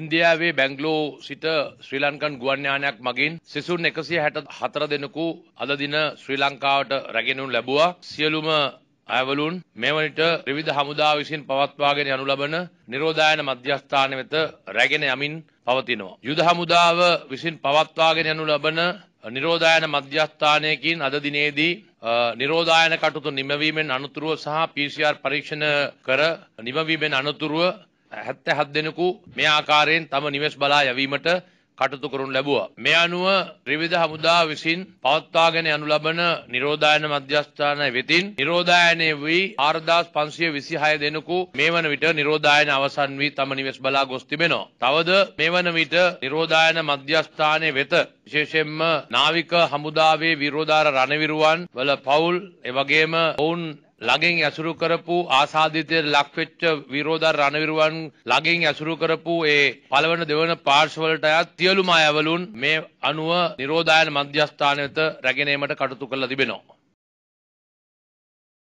ඉන්දියාවේ බැංගලෝ සිට ශ්‍රී ලංකන් ගුවන් යානයක් මගින් සිසුන් 164 දෙනෙකු අද දින ශ්‍රී ලංකාවට රැගෙනු ලැබුවා. සියලුම අයවලුන් මෙවනිට විවිධ හමුදා විසින් පවත්වාගෙන යනු ලබන නිරෝධායන මධ්‍යස්ථාන වෙත රැගෙන යමින් පවතිනවා. යුද හමුදාව විසින් පවත්වාගෙන යනු ලබන නිරෝධායන මධ්‍යස්ථානයකින් අද දිනේදී නිරෝධායන කටයුතු නිමවීමෙන් අනතුරුව සහ PCR පරීක්ෂණ කර නිමවීමෙන් අනතුරුව 77 දෙනෙකු මේ ආකාරයෙන් තම නිවෙස් බලා යැවීමට කටයුතු කරනු ලැබුවා. මේ අනුව ත්‍රිවිධ හමුදා විසින් පවත්වාගෙන යනු ලබන නිරෝධායන මධ්‍යස්ථානය වෙතින් නිරෝධායනයේ වී 4526 දෙනෙකු මේවන විට නිරෝධායන අවසන් වී තම නිවෙස් බලා ගොස් තිබෙනවා. තවද මේවන විට නිරෝධායන මධ්‍යස්ථානයේ වෙත විශේෂයෙන්ම නාවික හමුදාවේ විරෝධාර රණවිරුවන් වල පවුල් එවැගේම ඔවුන් ළඟින් ඇසුරු කරපු ආසාදිතයට ලක්වෙච්ච විරෝධා රණවිරුවන් ළඟින් ඇසුරු කරපු ඒ පළවන දෙවන පාර්ශවලට අයත් තියලුම අයවලුන් මේ අනුව නිරෝධායන මධ්‍යස්ථානයට රැගෙනීමට කටයුතු කරලා තිබෙනවා.